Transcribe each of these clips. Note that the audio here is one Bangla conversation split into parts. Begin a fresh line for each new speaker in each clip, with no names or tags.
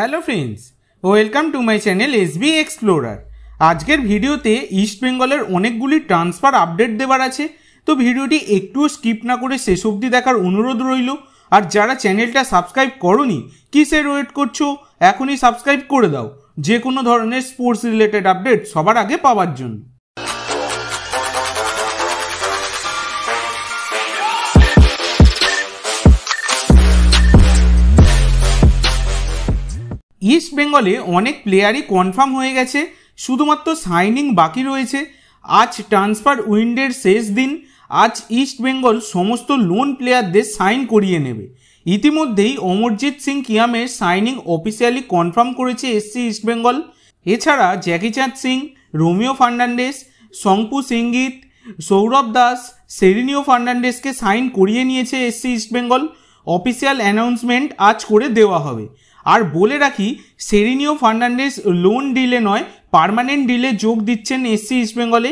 hello friends welcome to my channel S B explorer আজকের ভিডিওতে ইস্ট বেঙ্গলের অনেকগুলি ট্রান্সফার আপডেট দেবার আছে তো ভিডিওটি একটুও স্কিপ না করে শেষ অবধি দেখার অনুরোধ রইল আর যারা চ্যানেলটা সাবস্ক্রাইব করনি কিসের ওয়েট করছো এখনই সাবস্ক্রাইব করে দাও যে কোনো ধরনের স্পোর্টস রিলেটেড আপডেট সবার আগে পাওয়ার জন্য ইস্ট বেঙ্গলে অনেক প্লেয়ারই কনফার্ম হয়ে গেছে শুধুমাত্র সাইনিং বাকি রয়েছে আজ ট্রান্সফার উইন্ডের শেষ দিন আজ ইস্ট বেঙ্গল সমস্ত লোন প্লেয়ারদের সাইন করিয়ে নেবে ইতিমধ্যেই অমরজিৎ সিং কিয়ামের সাইনিং অফিসিয়ালি কনফার্ম করেছে এসসি ইস্ট বেঙ্গল এছাড়া জ্যাকিচাঁদ সিং রোমিও ফার্নান্ডেস শঙ্কু সিঙ্গিত সৌরভ দাস সেরিনিও ফার্নান্ডেসকে সাইন করিয়ে নিয়েছে এসসি ইস্টবেঙ্গল অফিসিয়াল অ্যানাউন্সমেন্ট আজ করে দেওয়া হবে আর বলে রাখি সেরিনিও ফার্নান্ডেস লোন ডিলে নয় পারমানেন্ট ডিলে যোগ দিচ্ছেন এসসি ইস্টবেঙ্গলে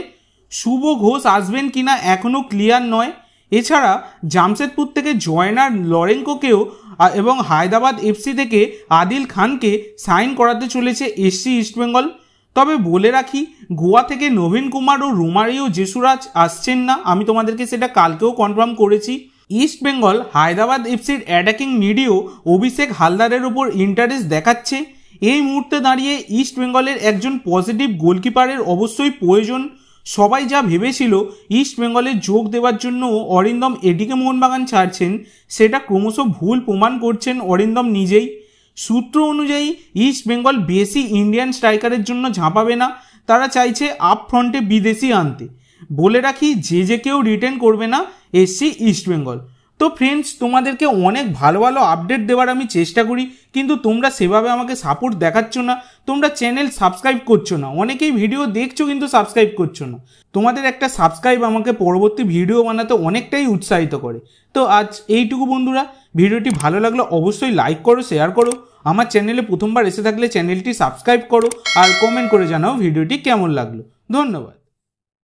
শুভ ঘোষ আসবেন কি না এখনও ক্লিয়ার নয় এছাড়া জামশেদপুর থেকে জয়নার লরেঙ্কোকেও এবং হায়দ্রাবাদ এফসি থেকে আদিল খানকে সাইন করাতে চলেছে এসসি ইস্টবেঙ্গল তবে বলে রাখি গোয়া থেকে নবীন কুমার ও রুমারিও জেসুরাজ আসছেন না আমি তোমাদেরকে সেটা কালকেও কনফার্ম করেছি ইস্ট বেঙ্গল হায়দ্রাবাদ এফসির অ্যাটাকিং মিডিও অভিষেক হালদারের উপর ইন্টারেস্ট দেখাচ্ছে এই মুহূর্তে দাঁড়িয়ে ইস্ট বেঙ্গলের একজন পজিটিভ গোলকিপারের অবশ্যই প্রয়োজন সবাই যা ভেবেছিল ইস্ট বেঙ্গলে যোগ দেওয়ার জন্য অরিন্দম এডিকে মোহনবাগান ছাড়ছেন সেটা ক্রমশ ভুল প্রমাণ করছেন অরিন্দম নিজেই সূত্র অনুযায়ী ইস্ট বেঙ্গল বেশি ইন্ডিয়ান স্ট্রাইকারের জন্য ঝাঁপাবে না তারা চাইছে আপ ফ্রন্টে বিদেশি আনতে বলে রাখি যে যে কেউ রিটেন করবে না এসছি ইস্টবেঙ্গল তো ফ্রেন্ডস তোমাদেরকে অনেক ভালো ভালো আপডেট দেওয়ার আমি চেষ্টা করি কিন্তু তোমরা সেভাবে আমাকে সাপোর্ট দেখাচ্ছ না তোমরা চ্যানেল সাবস্ক্রাইব করছো না অনেকেই ভিডিও দেখছো কিন্তু সাবস্ক্রাইব করছো না তোমাদের একটা সাবস্ক্রাইব আমাকে পরবর্তী ভিডিও বানাতে অনেকটাই উৎসাহিত করে তো আজ এইটুকু বন্ধুরা ভিডিওটি ভালো লাগলে অবশ্যই লাইক করো শেয়ার করো আমার চ্যানেলে প্রথমবার এসে থাকলে চ্যানেলটি সাবস্ক্রাইব করো আর কমেন্ট করে জানাও ভিডিওটি কেমন লাগলো ধন্যবাদ